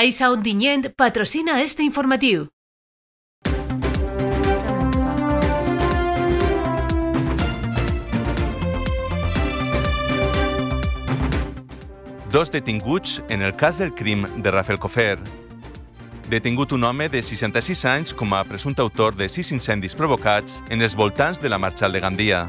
Caixa Ondinyent patrocina este informatiu. Dos detinguts en el cas del crim de Rafael Cofer. Detingut un home de 66 anys com a presumpt autor de sis incendis provocats en els voltants de la Marxal de Gandia.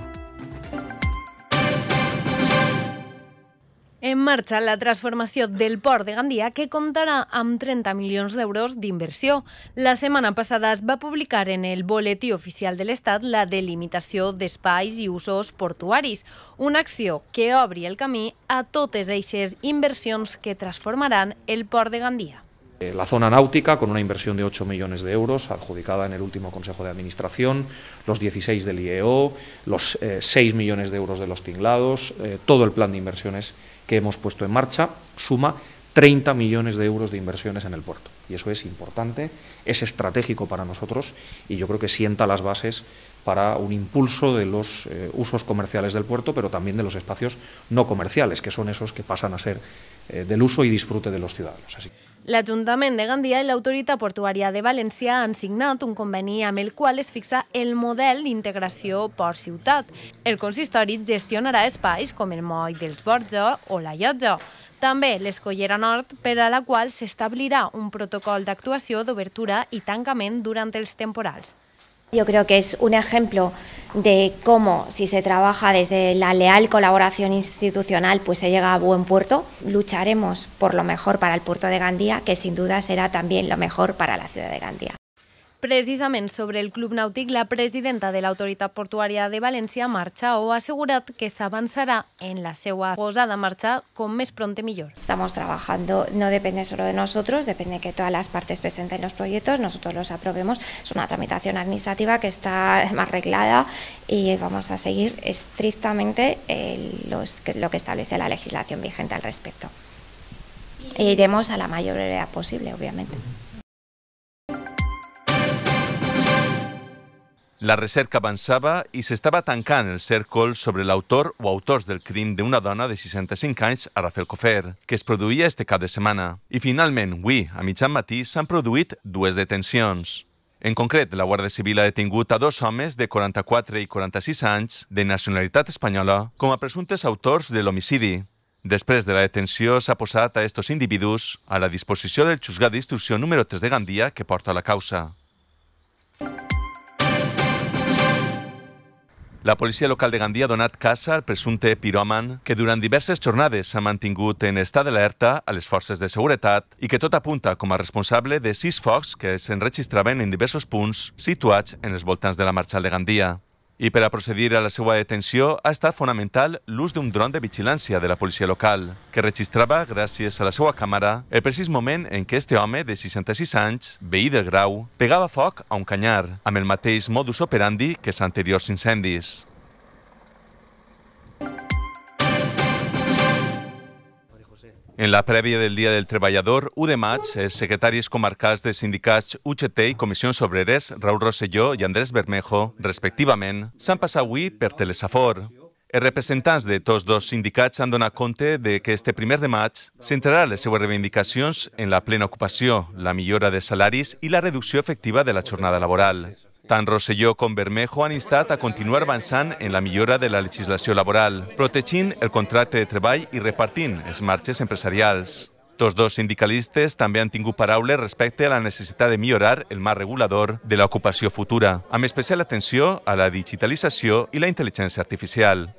marxa la transformació del port de Gandia, que comptarà amb 30 milions d'euros d'inversió. La setmana passada es va publicar en el Boletí Oficial de l'Estat la delimitació d'espais i usos portuaris, una acció que obri el camí a totes aquestes inversions que transformaran el port de Gandia. Eh, la zona náutica, con una inversión de 8 millones de euros, adjudicada en el último Consejo de Administración, los 16 del IEO, los eh, 6 millones de euros de los tinglados, eh, todo el plan de inversiones que hemos puesto en marcha suma 30 millones de euros de inversiones en el puerto. Y eso es importante, es estratégico para nosotros y yo creo que sienta las bases para un impulso de los eh, usos comerciales del puerto, pero también de los espacios no comerciales, que son esos que pasan a ser eh, del uso y disfrute de los ciudadanos. Así. L'Ajuntament de Gandia i l'Autoritat Portuària de València han signat un conveni amb el qual es fixa el model d'integració port-ciutat. El consistori gestionarà espais com el Moll dels Borja o la Llotja, També l'Escollera Nord, per a la se establecerá un protocol d'actuació d'obertura y tancament durante els temporals. Yo creo que es un ejemplo de cómo, si se trabaja desde la leal colaboración institucional, pues se llega a buen puerto. Lucharemos por lo mejor para el puerto de Gandía, que sin duda será también lo mejor para la ciudad de Gandía. Precisamente sobre el Club Nautic, la presidenta de la Autoridad Portuaria de Valencia Marcha, ha assegurat que se avanzará en la seva posada marcha con mes pronte millor. Estamos trabajando, no depende solo de nosotros, depende que todas las partes presenten los proyectos, nosotros los aprobemos. Es una tramitación administrativa que está más reglada y vamos a seguir estrictamente eh, lo que establece la legislación vigente al respecto. E iremos a la mayor brevedad posible, obviamente. La recerca avançava i s'estava tancant el cèrcol sobre l'autor o autors del crim d'una dona de 65 anys a Rafael Cofer, que es produïa este cap de setmana. I finalment, avui, a mitjan matí, s'han produït dues detencions. En concret, la Guàrdia Civil ha detingut a dos homes de 44 i 46 anys de nacionalitat espanyola com a presumptes autors de l'homicidi. Després de la detenció s'ha posat a estos individus a la disposició del juzgat d'instrucció número 3 de Gandia que porta la causa. La policia local de Gandia ha donat caça al presumpte piròman que durant diverses jornades s'ha mantingut en estat d'alerta a les forces de seguretat i que tot apunta com a responsable de sis focs que s'enregistraven en diversos punts situats en els voltants de la marxa de Gandia. I per a procedir a la seva detenció ha estat fonamental l'ús d'un dron de vigilància de la policia local, que registrava, gràcies a la seva càmera, el precís moment en què este home de 66 anys, veí del grau, pegava foc a un canyar, amb el mateix modus operandi que els anteriors incendis. En la prèvia del Dia del Treballador, 1 de maig, els eh, secretaris comarcals de sindicats UGT i Comissions Obreres, Raül Rosselló i Andrés Bermejo, respectivament, s'han passat avui per Telesafor. Els representants de tots dos sindicats han donat compte de que este primer de maig centrarà les seues reivindicacions en la plena ocupació, la millora de salaris i la reducció efectiva de la jornada laboral. Tant Rosselló com Bermejo han instat a continuar avançant en la millora de la legislació laboral, protegint el contracte de treball i repartint els marxes empresarials. Tots dos sindicalistes també han tingut paraules respecte a la necessitat de millorar el marc regulador de l'ocupació futura, amb especial atenció a la digitalització i la intel·ligència artificial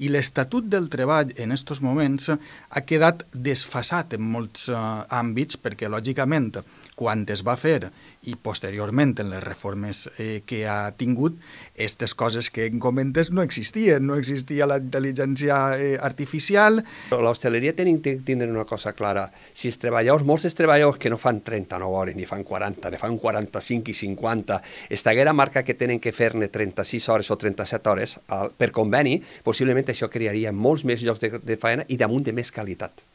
i l'Estatut del Treball en aquests moments ha quedat desfasat en molts eh, àmbits perquè, lògicament, quan es va fer i posteriorment en les reformes eh, que ha tingut, aquestes coses que en comentes no existien, no existia la intel·ligència eh, artificial. L'hostaleria ha de tindre una cosa clara, si els treballadors, molts dels treballadors que no fan 39 hores, ni fan 40, ni fan 45 i 50, estaguera marca que tenen que fer-ne 36 hores o 37 hores per conveni, possiblement això crearia molts més llocs de, de feina i damunt de més qualitat.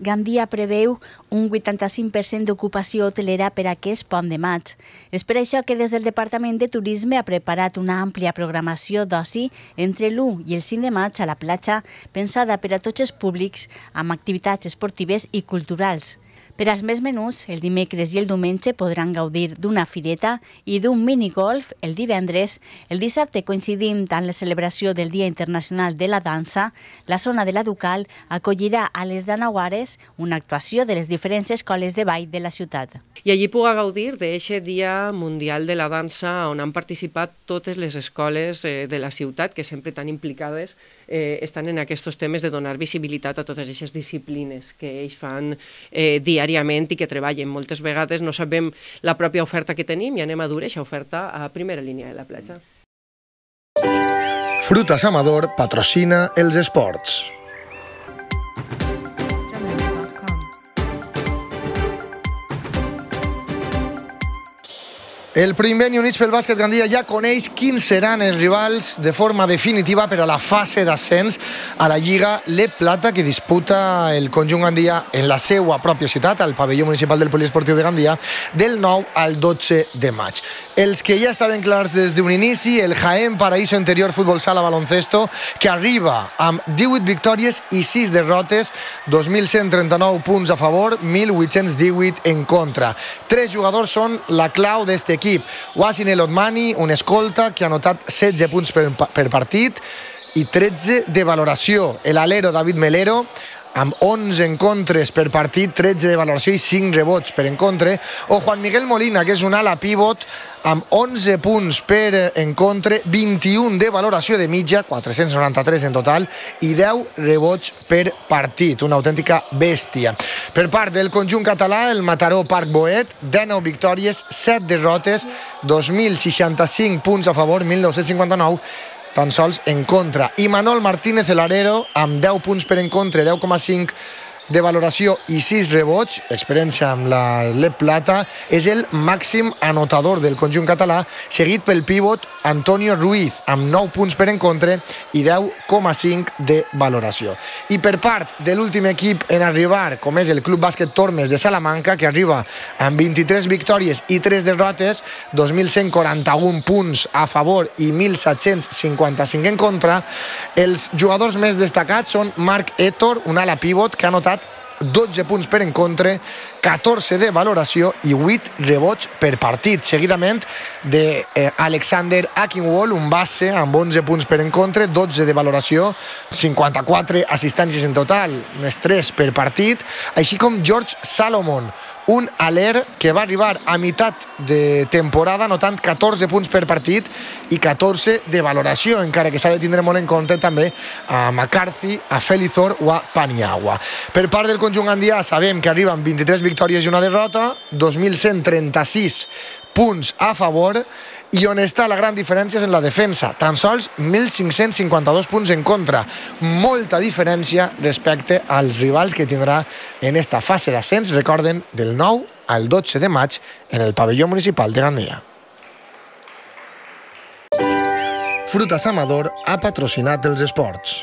Gandia preveu un 85% d'ocupació hotelera per a aquest pont de maig. És per això que des del Departament de Turisme ha preparat una àmplia programació d'oci entre l'1 i el 5 de maig a la platja, pensada per a tots els públics amb activitats esportives i culturals. Per als més menús, el dimecres i el diumenge podran gaudir d'una fireta i d'un minigolf el divendres. El dissabte, coincidint amb la celebració del Dia Internacional de la Dansa, la zona de la Ducal acollirà a les Danaguares una actuació de les diferents escoles de ball de la ciutat. I allí puga gaudir d'aquest Dia Mundial de la Dansa on han participat totes les escoles eh, de la ciutat que sempre tan implicades eh, estan en aquests temes de donar visibilitat a totes aquestes disciplines que ells fan eh, diàriament i que treballen. Moltes vegades no sabem la pròpia oferta que tenim i anem a dur aquesta oferta a primera línia de la platja. Frutas Amador patrocina els esports. El primer Units pel Bàsquet Gandia ja coneix quins seran els rivals de forma definitiva per a la fase d'ascens a la Lliga Le Plata que disputa el conjunt Gandia en la seva pròpia ciutat, al pavelló municipal del Poliesportiu de Gandia, del 9 al 12 de maig. Els que ja estaven clars des d'un inici, el Jaén Paraíso Interior Futbol Sala Baloncesto, que arriba amb 18 victòries i 6 derrotes, 2.139 punts a favor, 1.818 en contra. Tres jugadors són la clau d'este equip l'equip. Wasin Elotmani, un escolta que ha anotat 16 punts per, per partit i 13 de valoració. L'alero David Melero amb 11 encontres per partit, 13 de valoració i 5 rebots per encontre, o Juan Miguel Molina, que és un ala pivot amb 11 punts per eh, en contra, 21 de valoració de mitja, 493 en total, i 10 rebots per partit, una autèntica bèstia. Per part del conjunt català, el Mataró Parc Boet, 19 victòries, 7 derrotes, 2.065 punts a favor, 1.959 tan sols en contra. I Manol Martínez, l'arero, amb 10 punts per en contra, 10,5 de valoració i 6 rebots, experiència amb la Le Plata, és el màxim anotador del conjunt català, seguit pel pivot Antonio Ruiz, amb 9 punts per encontre i 10,5 de valoració. I per part de l'últim equip en arribar, com és el Club Bàsquet Tormes de Salamanca, que arriba amb 23 victòries i 3 derrotes, 2.141 punts a favor i 1.755 en contra, els jugadors més destacats són Marc Etor, un ala pivot que ha anotat 12 punts per encontre, 14 de valoració i 8 rebots per partit. Seguidament d'Alexander eh, Akinwall, un base amb 11 punts per encontre, 12 de valoració, 54 assistències en total, més 3 per partit, així com George Salomon, un Aler que va arribar a meitat de temporada notant 14 punts per partit i 14 de valoració, encara que s'ha de tindre molt en compte també a McCarthy, a Felizor o a Paniagua. Per part del conjunt andià sabem que arriben 23 victòries i una derrota, 2.136 punts a favor i on està la gran diferència és en la defensa. Tan sols 1.552 punts en contra. Molta diferència respecte als rivals que tindrà en esta fase d'ascens, recorden, del 9 al 12 de maig en el pavelló municipal de Gandia. Frutas Amador ha patrocinat els esports.